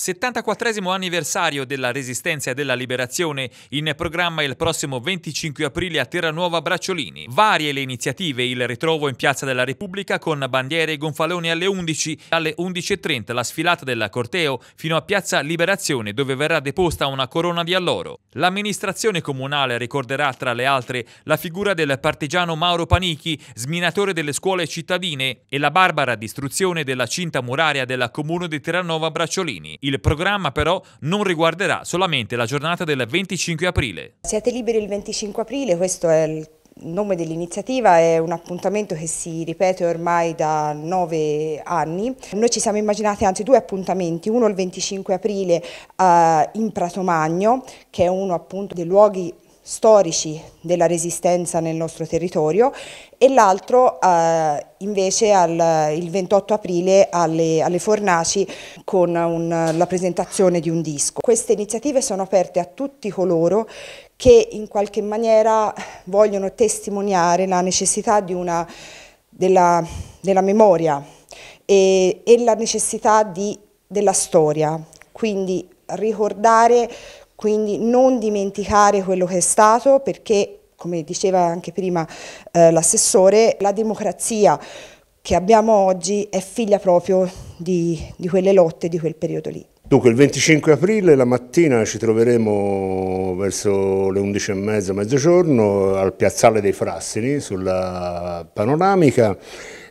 74 anniversario della resistenza e della liberazione, in programma il prossimo 25 aprile a Terranuova Bracciolini. Varie le iniziative, il ritrovo in Piazza della Repubblica con bandiere e gonfaloni alle 11, alle 11.30 la sfilata del corteo fino a Piazza Liberazione dove verrà deposta una corona di alloro. L'amministrazione comunale ricorderà tra le altre la figura del partigiano Mauro Panichi, sminatore delle scuole cittadine, e la barbara distruzione della cinta muraria della comune di Terranova Bracciolini. Il programma però non riguarderà solamente la giornata del 25 aprile. Siete liberi il 25 aprile, questo è il nome dell'iniziativa è un appuntamento che si ripete ormai da nove anni. Noi ci siamo immaginati anzi due appuntamenti, uno il 25 aprile eh, in Pratomagno, che è uno appunto dei luoghi storici della resistenza nel nostro territorio e l'altro eh, invece al, il 28 aprile alle, alle Fornaci con un, la presentazione di un disco. Queste iniziative sono aperte a tutti coloro che in qualche maniera vogliono testimoniare la necessità una, della, della, memoria e, e la necessità di, della storia, quindi ricordare quindi non dimenticare quello che è stato perché, come diceva anche prima eh, l'assessore, la democrazia che abbiamo oggi è figlia proprio di, di quelle lotte, di quel periodo lì. Dunque il 25 aprile la mattina ci troveremo verso le 11 e mezza, mezzogiorno al piazzale dei Frassini sulla panoramica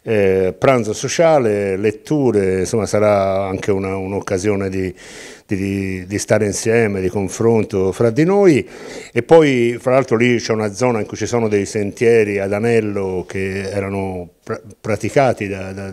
eh, pranzo sociale, letture, insomma sarà anche un'occasione di, di, di, stare insieme, di confronto fra di noi e poi fra l'altro lì c'è una zona in cui ci sono dei sentieri ad anello che erano pr praticati da, da,